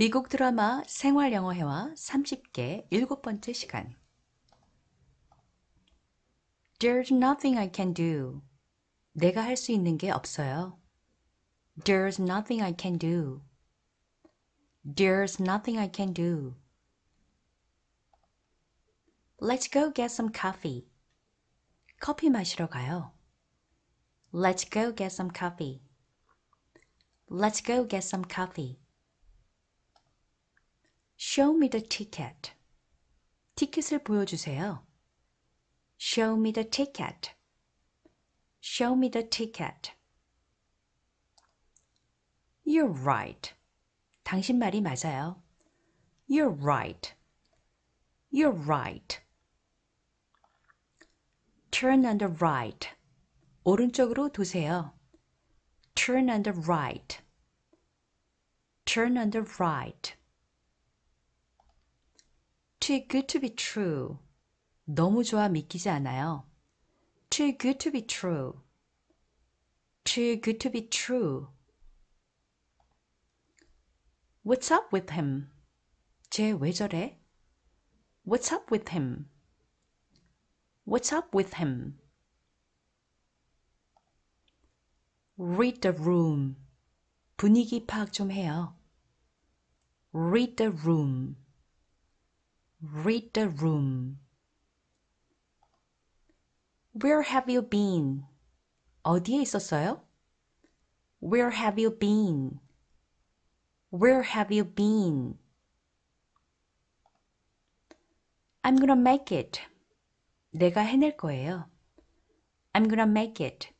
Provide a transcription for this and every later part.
미국 드라마 생활영어회화 30개 7번째 시간 There's nothing I can do. 내가 할 수 있는 게 없어요. There's nothing I can do. There's nothing I can do. Let's go get some coffee. 커피 마시러 가요. Let's go get some coffee. Let's go get some coffee. Show me the ticket. 티켓을 보여주세요. Show me the ticket. Show me the ticket. You're right. 당신 말이 맞아요. You're right. You're right. Turn on the right. 오른쪽으로 도세요. Turn on the right. Turn on the right too good to be true. 너무 좋아 믿기지 않아요. too good to be true. too good to be true. What's up with him? 쟤왜 저래? What's up with him? What's up with him? Read the room. 분위기 파악 좀 해요. Read the room. Read the Room Where have you been? 어디에 있었어요? Where have you been? Where have you been? I'm gonna make it. 내가 해낼 거예요. I'm gonna make it.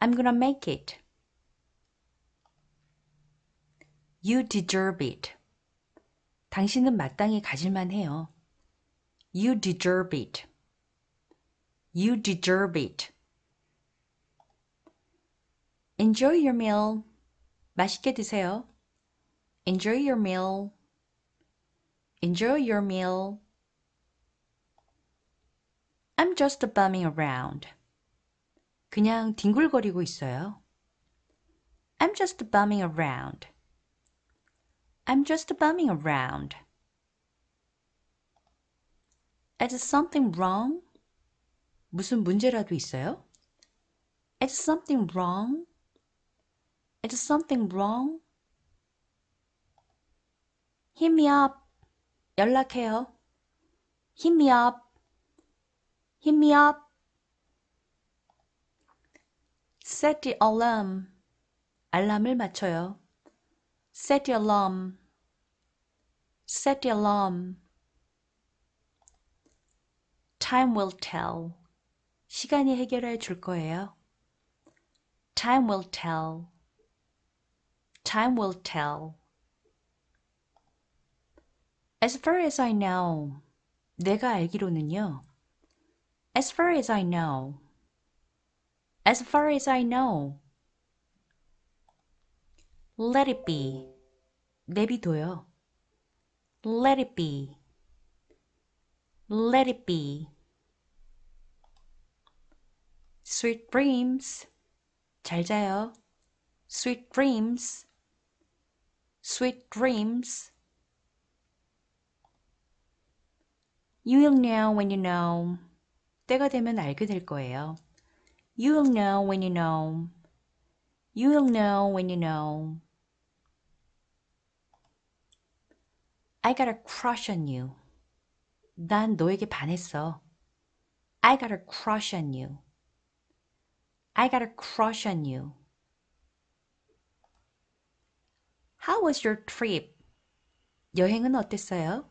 I'm gonna make it. You deserve it. 당신은 마땅히 가질만 해요. You deserve it. You deserve it. Enjoy your meal. 맛있게 드세요. Enjoy your meal. Enjoy your meal. I'm just bumming around. 그냥 뒹굴거리고 있어요. I'm just bumming around. I'm just bumming around. Is something wrong? 무슨 문제라도 있어요? Is something wrong? Is something wrong? Hit me up. 연락해요. Hit me up. Hit me up. Set the alarm. 알람을 맞춰요. Set the alarm. Set the alarm. Time will tell. 시간이 해결해 줄 거예요. Time will tell. Time will tell. As far as I know. 내가 알기로는요. As far as I know. As far as I know. Let it be. 내비둬요. Let it be. Let it be. Sweet dreams. 잘 자요. Sweet dreams. Sweet dreams. You will know when you know. 때가 되면 알게 될 거예요. You will know when you know. You will know when you know. I got a crush on you. 난 너에게 반했어. I got a crush on you. I got a crush on you. How was your trip? 여행은 어땠어요?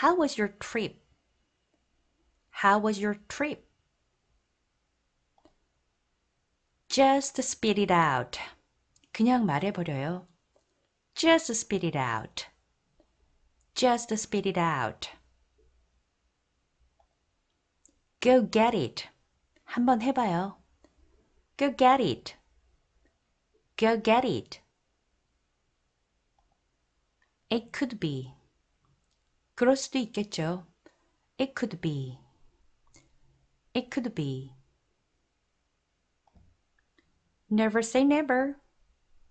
How was your trip? How was your trip? Just spit it out. 그냥 말해버려요. Just spit it out. Just spit it out. Go get it. 한번 해봐요. Go get it. Go get it. It could be. 그럴 수도 있겠죠. It could be. It could be. Never say never.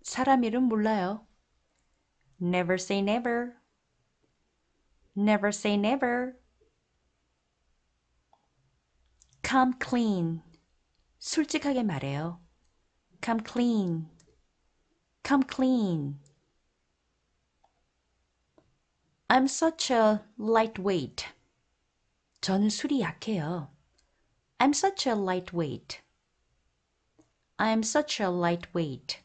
사람 이름 몰라요. Never say never. Never say never. Come clean. 솔직하게 말해요. Come clean. Come clean. I'm such a lightweight. 저는 술이 약해요. I'm such a lightweight. I'm such a lightweight.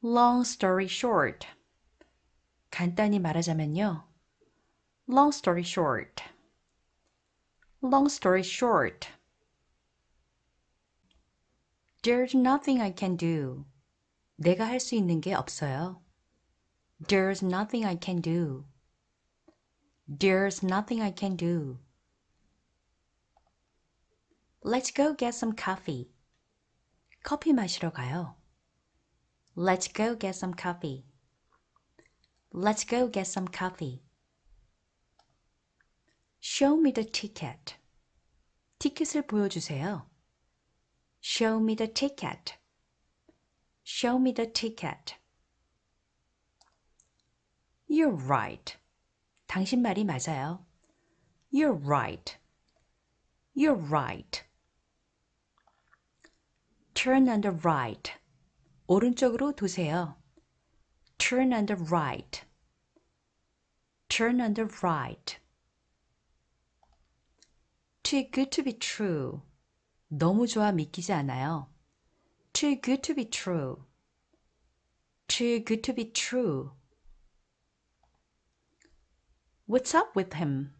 Long story short. 간단히 말하자면요. Long story short. Long story short. There's nothing I can do. 내가 할 수 있는 게 없어요. There's nothing I can do. There's nothing I can do. Let's go get some coffee. 커피 마시러 가요. Let's go get some coffee. Let's go get some coffee. Show me the ticket. 티켓을 보여주세요. Show me the ticket. Show me the ticket. You're right. 당신 말이 맞아요. You're right. You're right. Turn on the right. 오른쪽으로 도세요. Turn on the right. Turn on the right. Too good to be true. 너무 좋아 믿기지 않아요. Too good to be true. Too good to be true. What's up with him?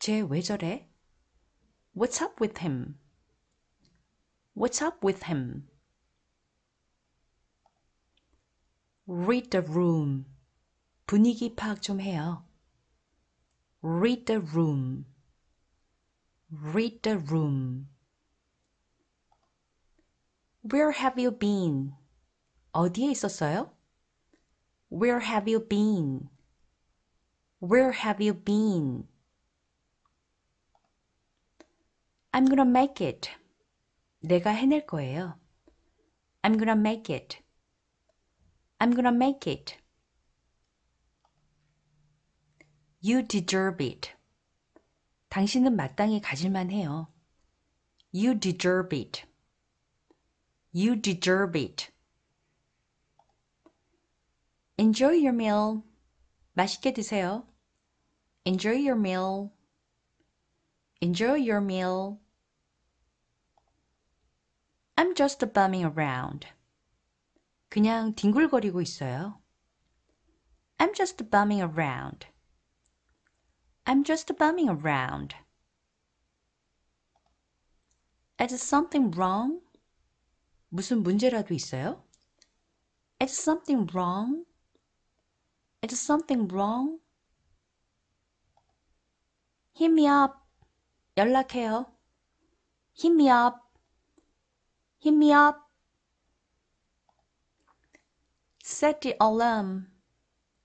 쟤왜 저래? What's up with him? What's up with him? Read the room. 분위기 파악 좀 해요. Read the room. Read the room. Where have you been? 어디에 있었어요? Where have you been? Where have you been? I'm gonna make it. 내가 해낼 거예요. I'm gonna make it. I'm gonna make it. You deserve it. 당신은 마땅히 가질만 해요. You deserve it. You deserve it. Enjoy your meal. 맛있게 드세요. Enjoy your meal. Enjoy your meal. I'm just bumming around. 그냥 뒹굴거리고 있어요. I'm just bumming around. I'm just bumming around. Is something wrong? 무슨 문제라도 있어요? Is something wrong? Is something wrong? Hit me up. 연락해요. Hit me up. Hit me up. Set the alarm.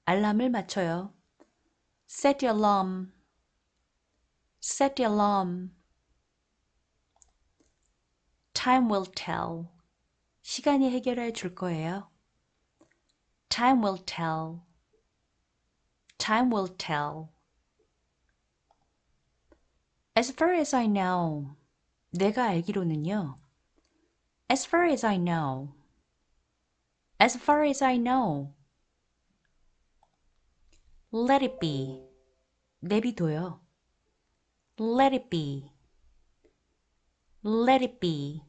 알람을 맞춰요. Set the alarm. Set the alarm. Time will tell. 시간이 해결해 줄 거예요. Time will tell. Time will tell. As far as I know. 내가 알기로는요. As far as I know. As far as I know. Let it be. 내비둬요. Let it be. Let it be.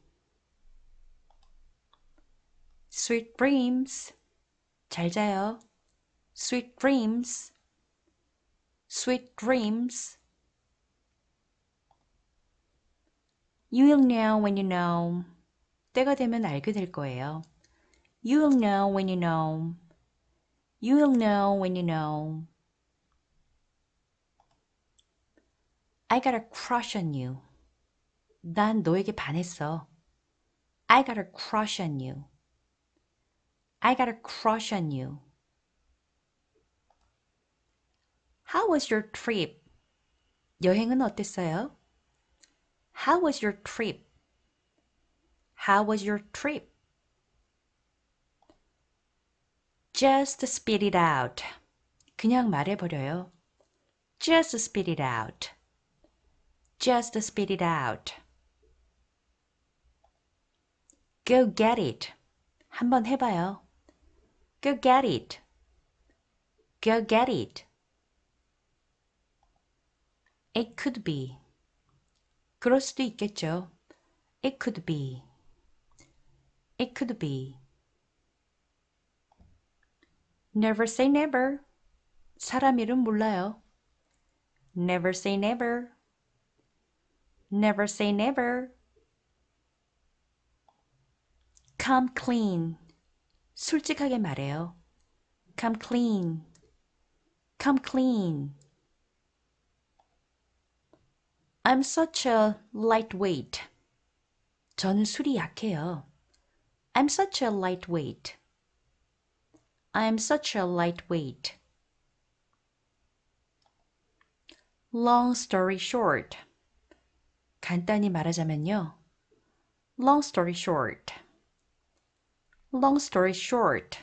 Sweet dreams. 잘 자요. Sweet dreams. Sweet dreams. You will know when you know. 때가 되면 알게 될 거예요. You'll know when you know. You'll know when you know. I got a crush on you. 난 너에게 반했어. I got a crush on you. I got a crush on you. How was your trip? 여행은 어땠어요? How was your trip? How was your trip? Just spit it out. 그냥 버려요. Just spit it out. Just spit it out. Go get it. 한번 해봐요. Go get it. Go get it. It could be. 그럴 수도 있겠죠. It could be. It could be. Never say never. 사람 이름 몰라요. Never say never. Never say never. Come clean. 솔직하게 말해요. Come clean. Come clean. I'm such a lightweight. 저는 술이 약해요. I'm such a lightweight. I'm such a lightweight. Long story short. 간단히 말하자면요. Long story short. Long story short.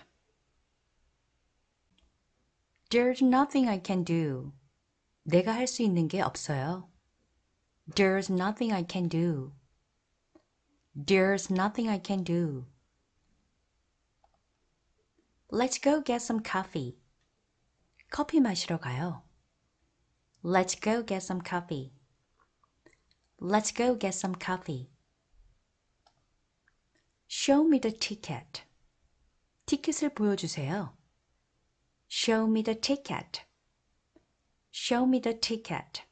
There's nothing I can do. 내가 할 수 있는 게 없어요. There's nothing I can do. There's nothing I can do. Let's go get some coffee. 커피 마시러 가요. Let's go get some coffee. Let's go get some coffee. Show me the ticket. 티켓을 보여주세요. Show me the ticket. Show me the ticket.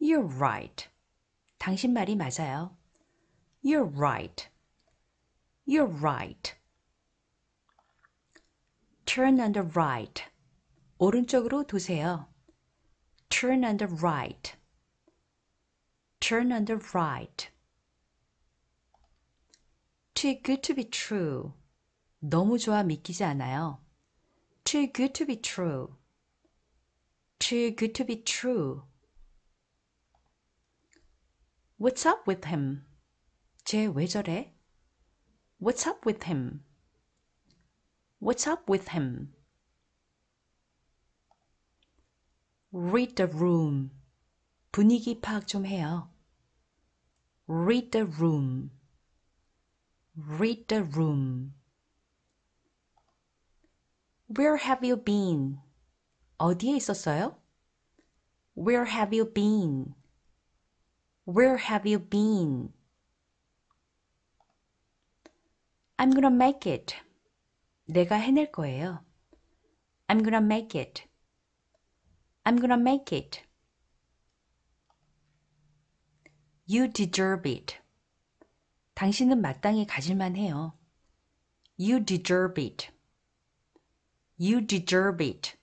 You're right. 당신 말이 맞아요. You're right. You're right. Turn on the right. 오른쪽으로 도세요. Turn on the right. Turn on the right. Too good to be true. 너무 좋아 믿기지 않아요. Too good to be true. Too good to be true. What's up with him? 쟤왜 저래? What's up with him? What's up with him? Read the room. 분위기 파악 좀 해요. Read the room. Read the room. Where have you been? 어디에 있었어요? Where have you been? Where have you been? I'm gonna make it. 내가 해낼 거예요. I'm gonna make it. I'm gonna make it. You deserve it. 당신은 마땅히 가질만 해요. You deserve it. You deserve it.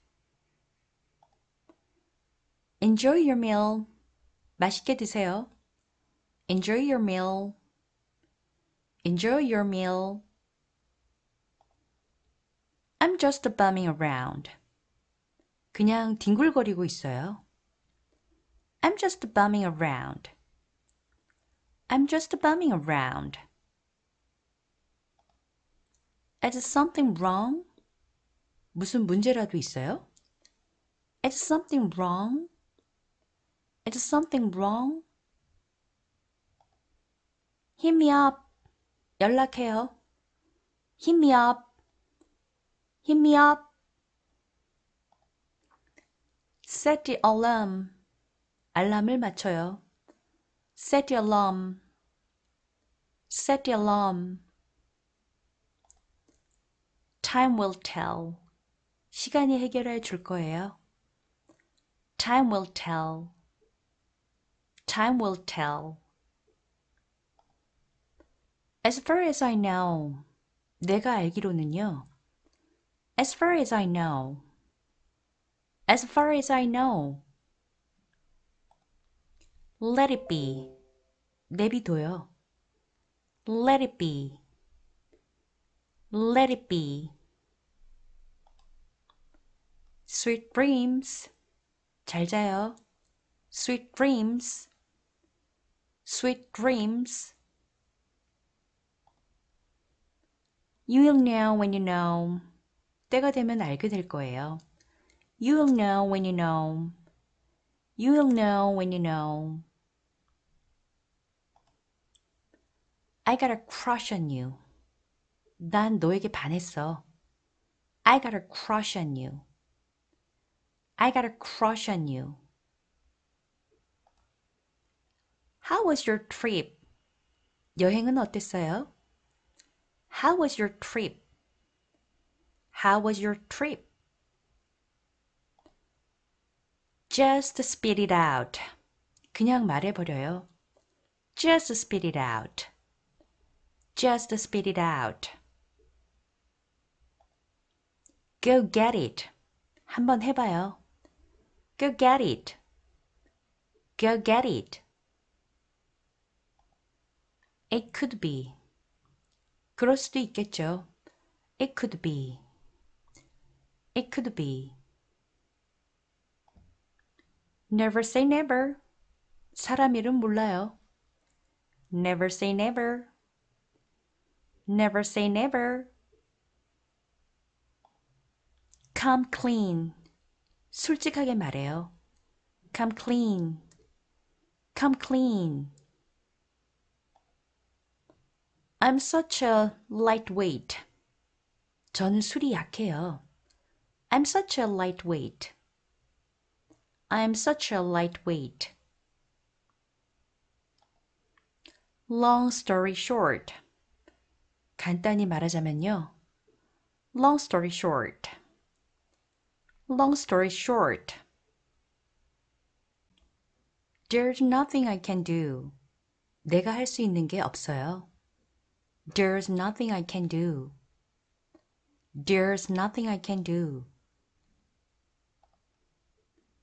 Enjoy your meal. 맛있게 드세요. Enjoy your meal. Enjoy your meal. I'm just bumming around. 그냥 뒹굴거리고 있어요. I'm just bumming around. I'm just bumming around. Is something wrong? 무슨 문제라도 있어요? Is something wrong? Is something wrong? Hit me up. 연락해요. Hit me up. Hit me up. Set the alarm. 알람을 맞춰요. Set the alarm. Set the alarm. Time will tell. 시간이 해결해 줄 거예요. Time will tell. Time will tell. As far as I know, 내가 알기로는요. As far as I know. As far as I know. Let it be. 내비둬요. Let it be. Let it be. Sweet dreams. 잘 자요. Sweet dreams. Sweet dreams. You'll know when you know. 때가 되면 알게 될 거예요. You will know when you know. You will know when you know. I got a crush on you. 난 너에게 반했어. I got a crush on you. I got a crush on you. How was your trip? 여행은 어땠어요? How was your trip? How was your trip? Just spit it out. 그냥 말해버려요. Just spit it out. Just spit it out. Go get it. 한번 해봐요. Go get it. Go get it. It could be. 그럴 수도 있겠죠. It could be it could be. Never say never. 사람 이름 몰라요. Never say never. Never say never. Come clean. 솔직하게 말해요. Come clean. Come clean. I'm such a lightweight. 저는 술이 약해요. I'm such a lightweight. I'm such a lightweight. Long story short. 간단히 말하자면요. Long story short. Long story short. There's nothing I can do. 내가 할 수 있는 게 없어요. There's nothing I can do. There's nothing I can do.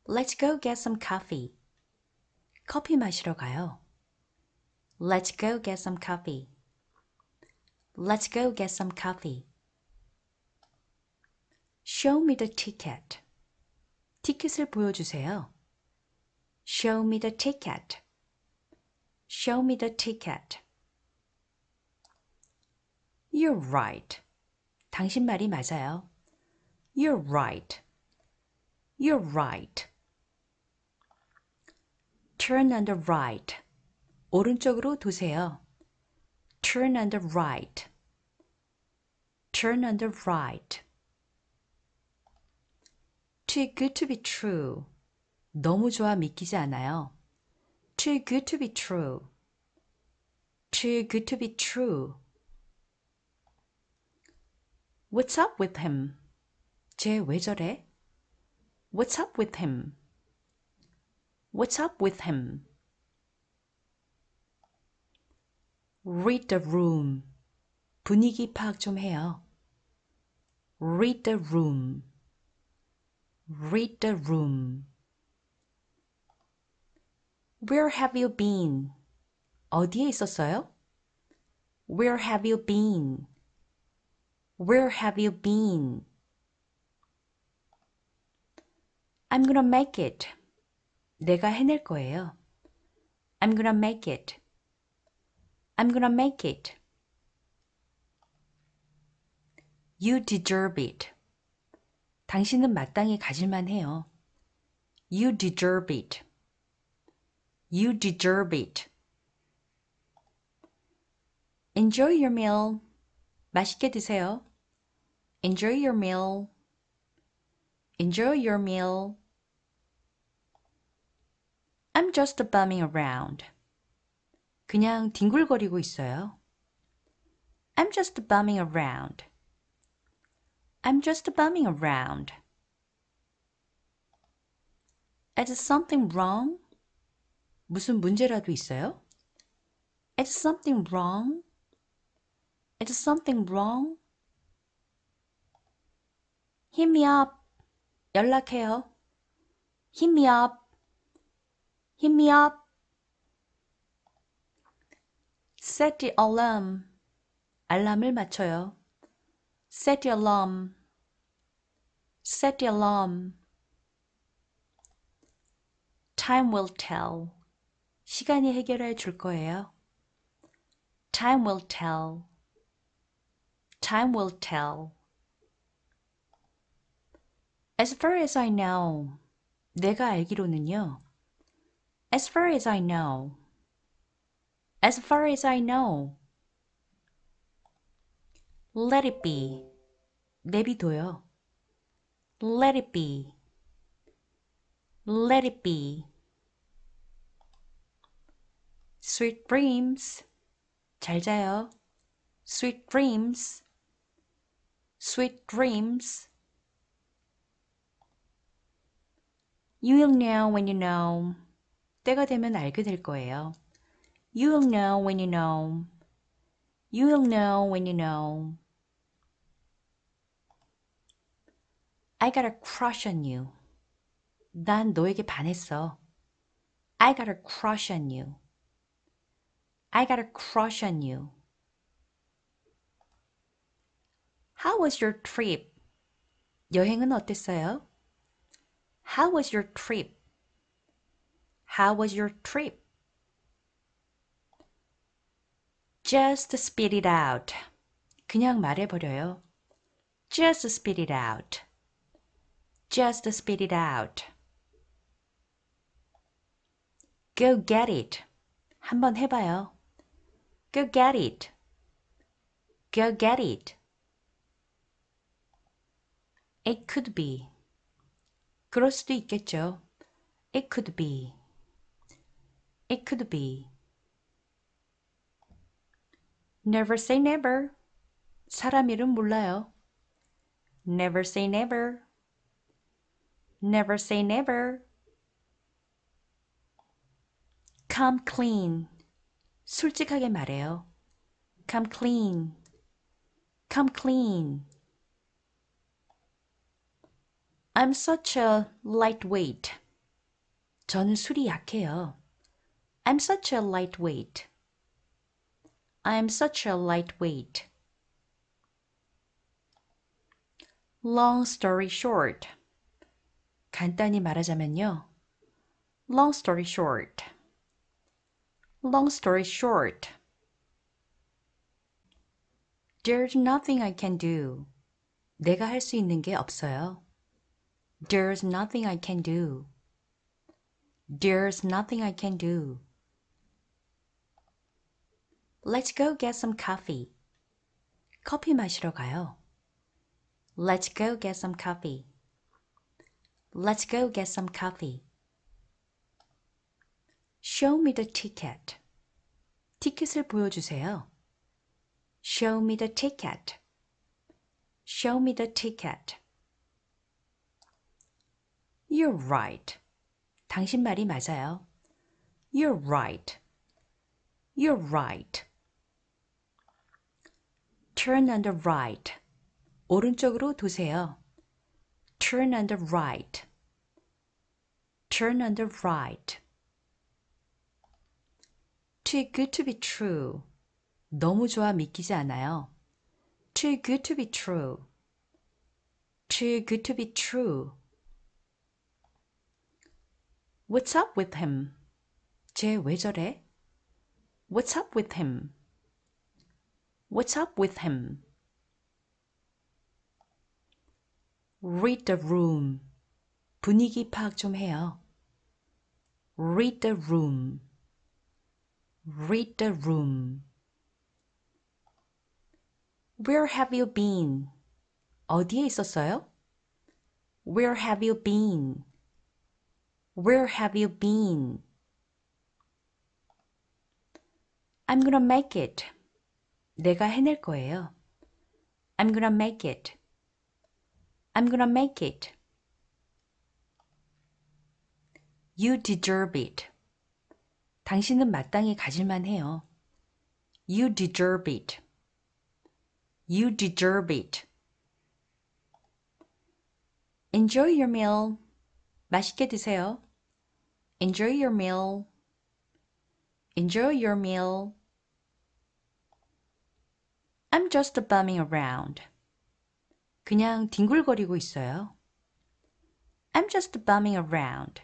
Let's go get some coffee. 커피 마시러 가요. Let's go get some coffee. Let's go get some coffee. Show me the ticket. 티켓을 보여주세요. Show me the ticket. Show me the ticket. You're right. 당신 말이 맞아요. You're right. You're right. Turn on the right. 오른쪽으로 도세요. Turn on the right. Turn on the right. Too good to be true. 너무 좋아 믿기지 않아요. Too good to be true. Too good to be true. What's up with him? 쟤왜 저래? What's up with him? What's up with him? Read the room. 분위기 파악 좀 해요. Read the room. Read the room. Where have you been? 어디에 있었어요? Where have you been? Where have you been? I'm gonna make it. 내가 해낼 거예요. I'm gonna make it. I'm gonna make it. You deserve it. 당신은 마땅히 가질만 해요. You deserve it. You deserve it. Enjoy your meal. 맛있게 드세요. Enjoy your meal. Enjoy your meal. I'm just bumming around. 그냥 뒹굴거리고 있어요. I'm just bumming around. I'm just bumming around. Is something wrong? 무슨 문제라도 있어요? Is something wrong? Is something wrong? Hit me up. 연락해요. Hit me up. Hit me up. Set the alarm. 알람을 맞춰요. Set the alarm. Set the alarm. Time will tell. 시간이 해결해 줄 거예요. Time will tell. Time will tell. As far as I know. 내가 알기로는요. As far as I know. As far as I know. Let it be. 내비둬요. Let it be. Let it be. Sweet dreams. 잘 자요. Sweet dreams. Sweet dreams. You'll know when you know. 때가 되면 알게 될 거예요. You'll know when you know. You'll know when you know. I got a crush on you. 난 너에게 반했어. I got a crush on you. I got a crush on you. How was your trip? 여행은 어땠어요? How was your trip? How was your trip? Just spit it out. 그냥 버려요. Just spit it out. Just spit it out. Go get it. 한번 해봐요. Go get it. Go get it. It could be. 그럴 수도 있겠죠. It could be it could be. Never say never. 사람 이름 몰라요. Never say never. Never say never. Come clean. 솔직하게 말해요. Come clean. Come clean. I'm such a lightweight. 저는 술이 약해요. I'm such a lightweight. I'm such a lightweight. Long story short. 간단히 말하자면요. Long story short. Long story short. There's nothing I can do. 내가 할 수 있는 게 없어요. There's nothing I can do. There's nothing I can do. Let's go get some coffee. 커피 마시러 가요. Let's go get some coffee. Let's go get some coffee. Show me the ticket. 티켓을 보여주세요. Show me the ticket. Show me the ticket. You're right. 당신 말이 맞아요. You're right. You're right. Turn on the right. 오른쪽으로 도세요. Turn on the right. Turn on the right. Too good to be true. 너무 좋아 믿기지 않아요. Too good to be true. Too good to be true. What's up with him? 쟤왜 저래? What's up with him? What's up with him? Read the room. 분위기 파악 좀 해요. Read the room. Read the room. Where have you been? 어디에 있었어요? Where have you been? Where have you been? I'm gonna make it. 내가 해낼 거예요. I'm gonna make it. I'm gonna make it. You deserve it. 당신은 마땅히 가질만 해요. You deserve it. You deserve it. Enjoy your meal. 맛있게 드세요. Enjoy your meal. Enjoy your meal. I'm just bumming around. 그냥 뒹굴거리고 있어요. I'm just bumming around.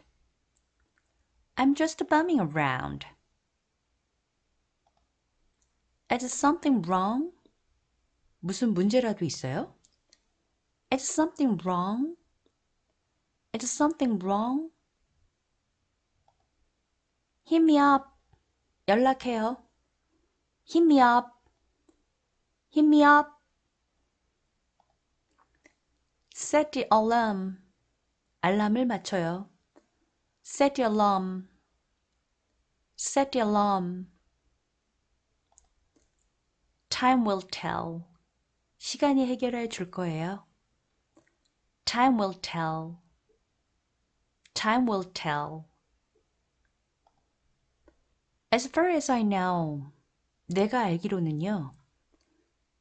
I'm just bumming around. Is something wrong? 무슨 문제라도 있어요? Is something wrong? Is something wrong? Hit me up. 연락해요. Hit me up. Hit me up. Set the alarm. 알람을 맞춰요. Set the alarm. Set the alarm. Time will tell. 시간이 해결해 줄 거예요. Time will tell. Time will tell. As far as I know. 내가 알기로는요.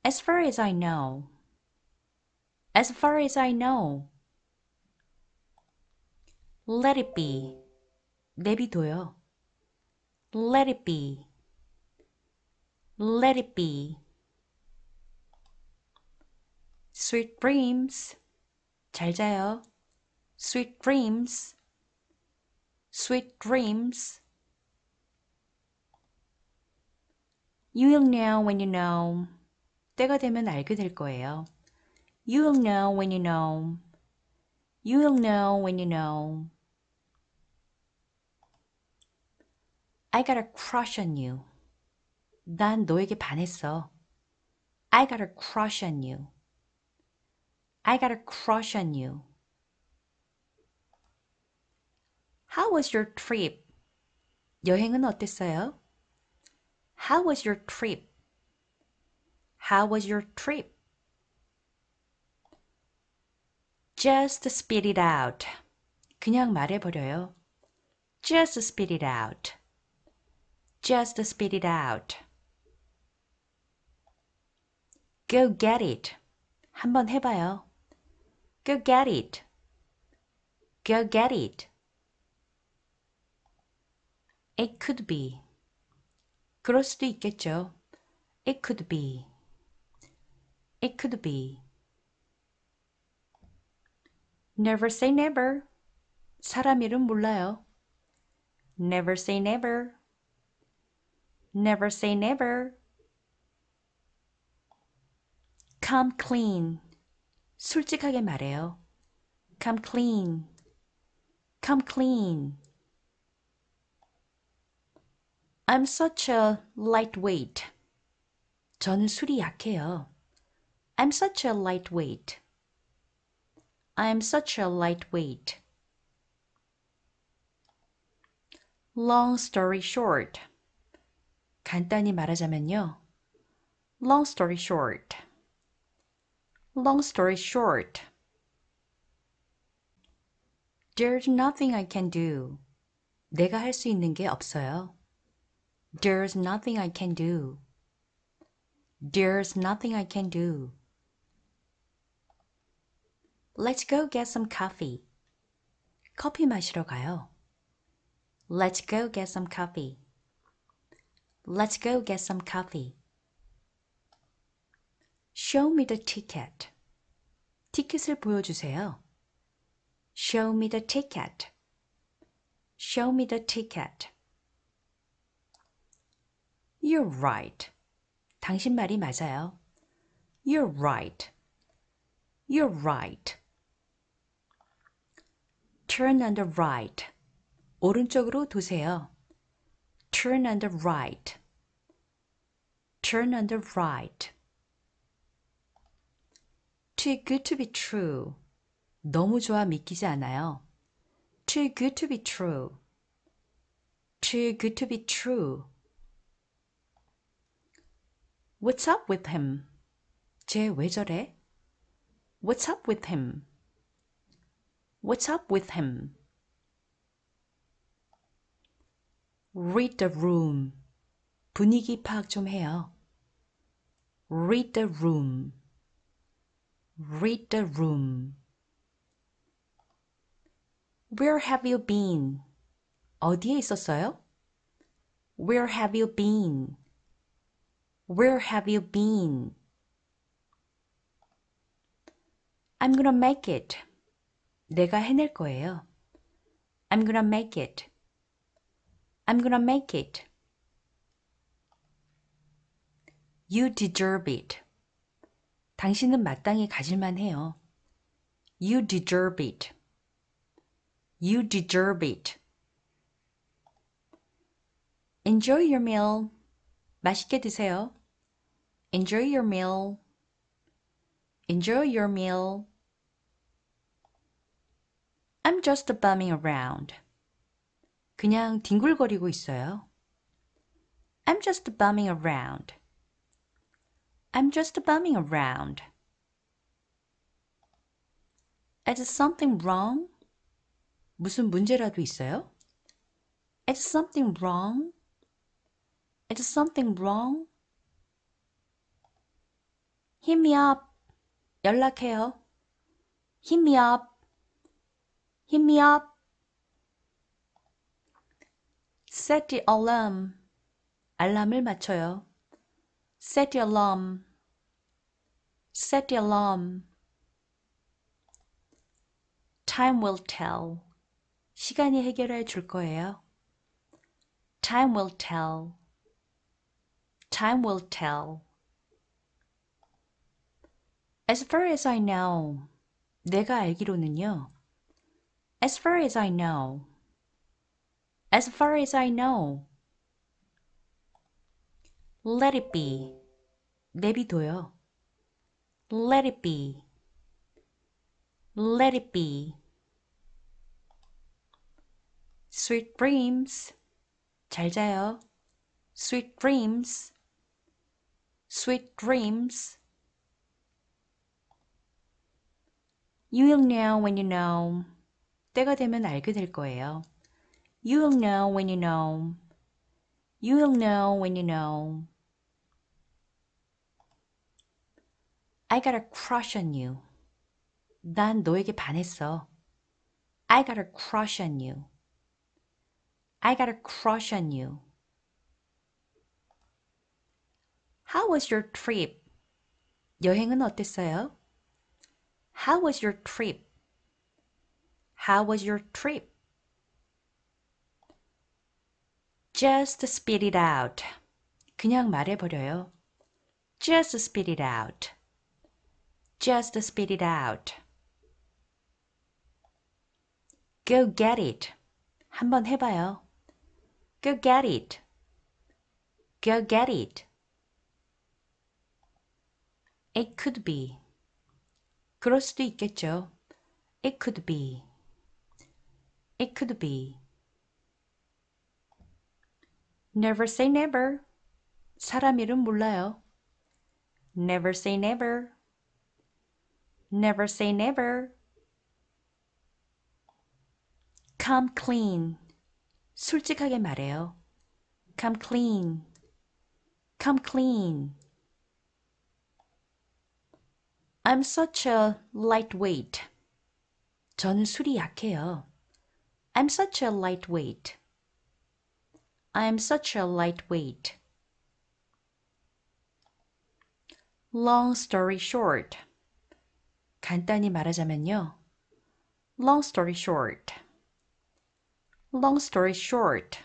As far as I know. As far as I know. Let it be. 내비둬요. Let it be. Let it be. Sweet dreams. 잘 자요. Sweet dreams. Sweet dreams. You'll know when you know. 때가 되면 알게 될 거예요. You'll know when you know. You'll know when you know. I got a crush on you. 난 너에게 반했어. I got a crush on you. I got a crush on you. How was your trip? 여행은 어땠어요? How was your trip? How was your trip? Just spit it out. 그냥 말해버려요. Just spit it out. Just spit it out. Go get it. 한번 해봐요. Go get it. Go get it. It could be. 그럴 수도 있겠죠. It could be. It could be. Never say never. 사람 이름 몰라요. Never say never. Never say never. Come clean. 솔직하게 말해요. Come clean. Come clean. I'm such a lightweight. 저는 술이 약해요. I'm such a lightweight. I'm such a lightweight. Long story short. 간단히 말하자면요. Long story short. Long story short. There's nothing I can do. 내가 할 수 있는 게 없어요. There's nothing I can do. There's nothing I can do. Let's go get some coffee. 커피 마시러 가요. Let's go get some coffee. Let's go get some coffee. Show me the ticket. 티켓을 보여주세요. Show me the ticket. Show me the ticket. You're right. 당신 말이 맞아요. You're right. You're right. Turn on the right. 오른쪽으로 도세요. Turn on the right. Turn on the right. Too good to be true. 너무 좋아 믿기지 않아요. Too good to be true. Too good to be true. What's up with him? 쟤왜 저래? What's up with him? What's up with him? Read the room. 분위기 파악 좀 해요. Read the room. Read the room. Where have you been? 어디에 있었어요? Where have you been? Where have you been? I'm gonna make it. 내가 해낼 거예요. I'm gonna make it. I'm gonna make it. You deserve it. 당신은 마땅히 가질만 해요. You deserve it. You deserve it. Enjoy your meal. 맛있게 드세요. Enjoy your meal. Enjoy your meal. I'm just bumming around. 그냥 뒹굴거리고 있어요. I'm just bumming around. I'm just bumming around. Is something wrong? 무슨 문제라도 있어요? Is something wrong? Is something wrong? Hit me up. 연락해요. Hit me up. Hit me up. Set the alarm. 알람을 맞춰요. Set the alarm. Set the alarm. Time will tell. 시간이 해결해 줄 거예요. Time will tell. Time will tell. As far as I know, 내가 알기로는요. As far as I know. As far as I know. Let it be. 내비둬요. Let it be. Let it be. Sweet dreams. 잘 자요. Sweet dreams. Sweet dreams. You'll know when you know. 때가 되면 알게 될 거예요. You will know when you know. You will know when you know. I got a crush on you. 난 너에게 반했어. I got a crush on you. I got a crush on you. How was your trip? 여행은 어땠어요? How was your trip? How was your trip? Just spit it out. 그냥 말해버려요. Just spit it out. Just spit it out. Go get it. 한번 해봐요. Go get it. Go get it. It could be. 그럴 수도 있겠죠. It could be it could be. Never say never. 사람 이름 몰라요. Never say never. Never say never. Come clean. 솔직하게 말해요. Come clean. Come clean. I'm such a lightweight. 저는 술이 약해요. I'm such a lightweight. I'm such a lightweight. Long story short. 간단히 말하자면요. Long story short. Long story short.